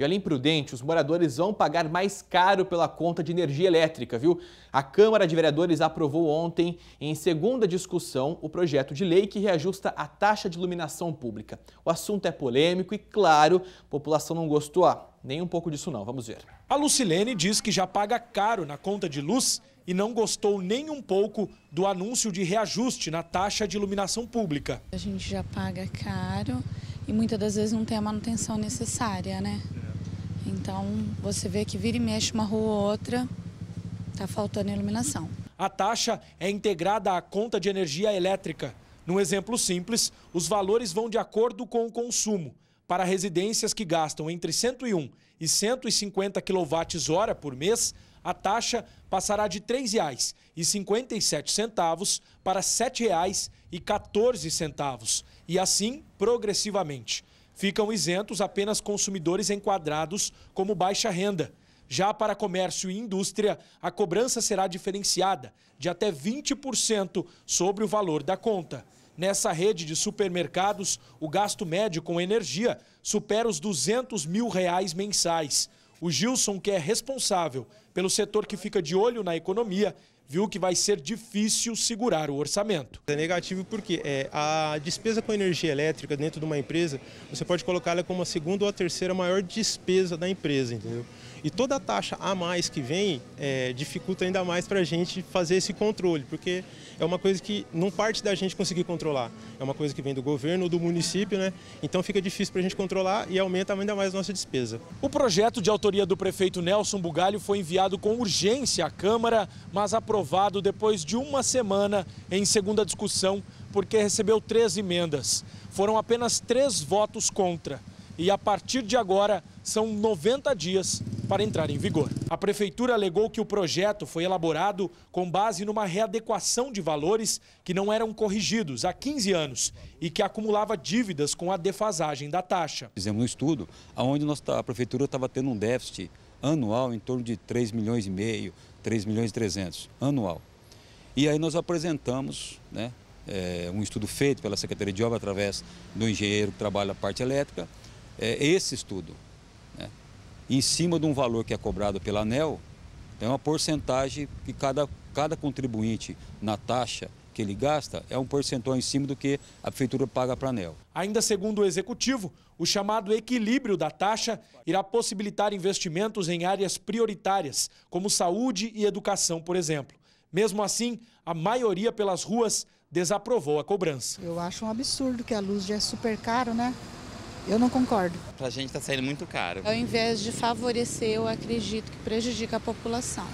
E além imprudente, os moradores vão pagar mais caro pela conta de energia elétrica, viu? A Câmara de Vereadores aprovou ontem, em segunda discussão, o projeto de lei que reajusta a taxa de iluminação pública. O assunto é polêmico e, claro, a população não gostou ó, ah, nem um pouco disso não. Vamos ver. A Lucilene diz que já paga caro na conta de luz e não gostou nem um pouco do anúncio de reajuste na taxa de iluminação pública. A gente já paga caro e muitas das vezes não tem a manutenção necessária, né? Então você vê que vira e mexe uma rua ou outra, está faltando iluminação. A taxa é integrada à conta de energia elétrica. Num exemplo simples, os valores vão de acordo com o consumo. Para residências que gastam entre 101 e 150 kWh por mês, a taxa passará de R$ 3,57 para R$ 7,14 e assim progressivamente. Ficam isentos apenas consumidores enquadrados como baixa renda. Já para comércio e indústria, a cobrança será diferenciada de até 20% sobre o valor da conta. Nessa rede de supermercados, o gasto médio com energia supera os 200 mil reais mensais. O Gilson, que é responsável pelo setor que fica de olho na economia, viu que vai ser difícil segurar o orçamento. É negativo porque é, a despesa com energia elétrica dentro de uma empresa, você pode colocá-la como a segunda ou a terceira maior despesa da empresa, entendeu? E toda a taxa a mais que vem é, dificulta ainda mais para a gente fazer esse controle, porque é uma coisa que não parte da gente conseguir controlar. É uma coisa que vem do governo ou do município, né? Então fica difícil para a gente controlar e aumenta ainda mais a nossa despesa. O projeto de autoria do prefeito Nelson Bugalho foi enviado com urgência à Câmara, mas aprovado aprovado depois de uma semana em segunda discussão, porque recebeu três emendas. Foram apenas três votos contra. E a partir de agora, são 90 dias para entrar em vigor. A prefeitura alegou que o projeto foi elaborado com base numa readequação de valores que não eram corrigidos há 15 anos e que acumulava dívidas com a defasagem da taxa. Fizemos um estudo onde tá, a prefeitura estava tendo um déficit anual em torno de 3 milhões e meio, 3 milhões e 300 anual. E aí nós apresentamos né, é, um estudo feito pela Secretaria de Obra através do engenheiro que trabalha a parte elétrica, é, esse estudo. Né, em cima de um valor que é cobrado pela ANEL, é uma porcentagem que cada, cada contribuinte na taxa que ele gasta é um percentual em cima do que a prefeitura paga para a ANEL. Ainda segundo o executivo, o chamado equilíbrio da taxa irá possibilitar investimentos em áreas prioritárias, como saúde e educação, por exemplo. Mesmo assim, a maioria pelas ruas desaprovou a cobrança. Eu acho um absurdo que a luz já é super caro, né? Eu não concordo. Para a gente está saindo muito caro. Ao invés de favorecer, eu acredito que prejudica a população.